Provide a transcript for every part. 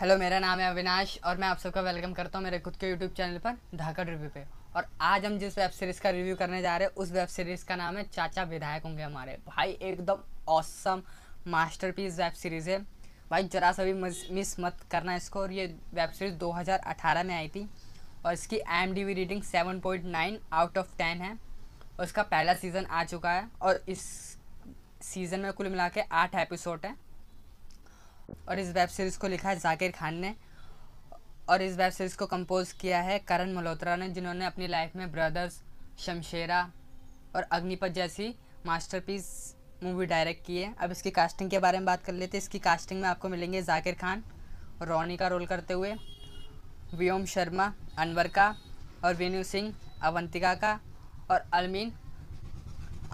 hello मेरा नाम है अविनाश और मैं आप सबका वेलकम करता हूँ मेरे खुद के यूट्यूब चैनल पर धाकड़ रिव्यू पे और आज हम जिस वेब सीरीज़ का रिव्यू करने जा रहे हैं उस वेब सीरीज़ का नाम है चाचा विधायक होंगे हमारे भाई एकदम औसम मास्टर वेब सीरीज़ है भाई जरा सा भी मिस मत करना इसको और ये वेब सीरीज़ दो में आई थी और इसकी एम rating seven out of ten है उसका पहला सीज़न आ चुका है और इस सीज़न में कुल मिला के आठ एपिसोड हैं और इस वेब सीरीज़ को लिखा है जाकिर खान ने और इस वेब सीरीज़ को कंपोज़ किया है करण मल्होत्रा ने जिन्होंने अपनी लाइफ में ब्रदर्स शमशेरा और अग्निपथ जैसी मास्टरपीस मूवी डायरेक्ट की है अब इसकी कास्टिंग के बारे में बात कर लेते हैं इसकी कास्टिंग में आपको मिलेंगे जाकिर खान रोनी का रोल करते हुए व्योम शर्मा अनवर का और वेनु सिंह अवंतिका का और अलमीन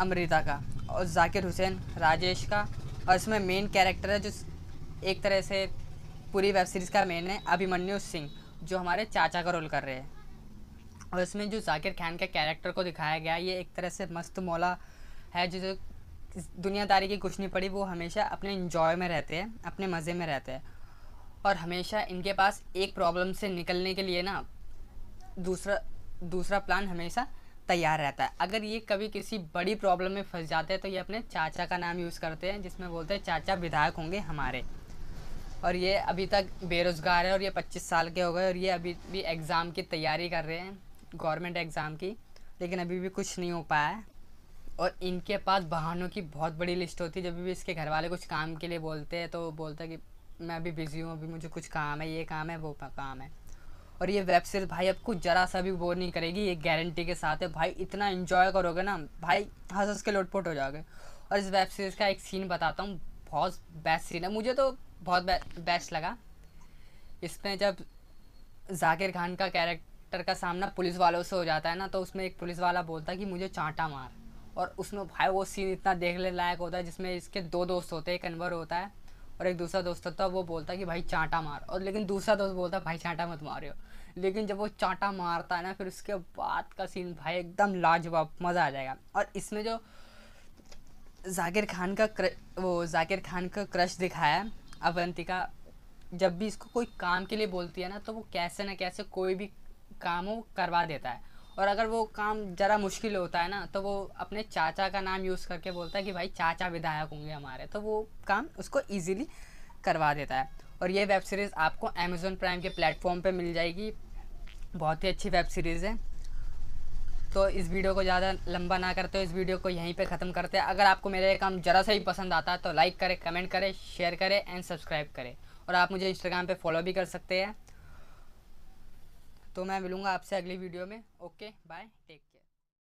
अमृता का और जाकिर हुसैन राजेश का और इसमें मेन कैरेक्टर है जो एक तरह से पूरी वेब सीरीज़ का मेन है अभिमन्यु सिंह जो हमारे चाचा का रोल कर रहे हैं और इसमें जो जाकिर खान के कैरेक्टर को दिखाया गया ये एक तरह से मस्त मौला है जो दुनियादारी की कुछ नहीं पड़ी वो हमेशा अपने इन्जॉय में रहते हैं अपने मज़े में रहते हैं और हमेशा इनके पास एक प्रॉब्लम से निकलने के लिए ना दूसरा दूसरा प्लान हमेशा तैयार रहता है अगर ये कभी किसी बड़ी प्रॉब्लम में फंस जाते हैं तो ये अपने चाचा का नाम यूज़ करते हैं जिसमें बोलते हैं चाचा विधायक होंगे हमारे और ये अभी तक बेरोज़गार है और ये पच्चीस साल के हो गए और ये अभी भी एग्ज़ाम की तैयारी कर रहे हैं गवर्नमेंट एग्ज़ाम की लेकिन अभी भी कुछ नहीं हो पाया है और इनके पास बहानों की बहुत बड़ी लिस्ट होती है जब भी इसके घर वाले कुछ काम के लिए बोलते हैं तो बोलता है कि मैं अभी बिज़ी हूँ अभी मुझे कुछ काम है ये काम है वो काम है और ये वेब सीरीज़ भाई आपको ज़रा सा भी बोर नहीं करेगी ये गारंटी के साथ है भाई इतना इन्जॉय करोगे ना भाई हंस हंस के लोटपोट हो जाओगे और इस वेब सीरीज़ का एक सीन बताता हूँ बहुत बेस्ट सीन है मुझे तो बहुत बे, बेस्ट लगा इसमें जब जाकिर खान का कैरेक्टर का सामना पुलिस वालों से हो जाता है ना तो उसमें एक पुलिस वाला बोलता है कि मुझे चांटा मार और उसमें भाई वो सीन इतना देखने लायक होता है जिसमें इसके दो दोस्त होते हैं एक अनवर होता है और एक दूसरा दोस्त होता है वो बोलता है कि भाई चांटा मार और लेकिन दूसरा दोस्त बोलता है भाई चांटा मत मारियो लेकिन जब वो चांटा मारता है ना फिर उसके बाद का सीन भाई एकदम लाजवाब मज़ा आ जाएगा और इसमें जो जाकिर खान का क्र... वो जाकिर खान का क्रश दिखाया है अवंतिका जब भी इसको कोई काम के लिए बोलती है ना तो वो कैसे ना कैसे कोई भी काम वो करवा देता है और अगर वो काम ज़रा मुश्किल होता है ना तो वो अपने चाचा का नाम यूज़ करके बोलता है कि भाई चाचा विधायक होंगे हमारे तो वो काम उसको ईजिली करवा देता है और ये वेब सीरीज़ आपको अमेज़ोन प्राइम के प्लेटफॉर्म पर मिल जाएगी बहुत ही अच्छी वेब सीरीज़ है तो इस वीडियो को ज़्यादा लंबा ना करते हो इस वीडियो को यहीं पे ख़त्म करते हैं अगर आपको मेरा ये काम ज़रा सा ही पसंद आता है तो लाइक करें कमेंट करें शेयर करें एंड सब्सक्राइब करें और आप मुझे इंस्टाग्राम पे फॉलो भी कर सकते हैं तो मैं मिलूँगा आपसे अगली वीडियो में ओके बाय टेक केयर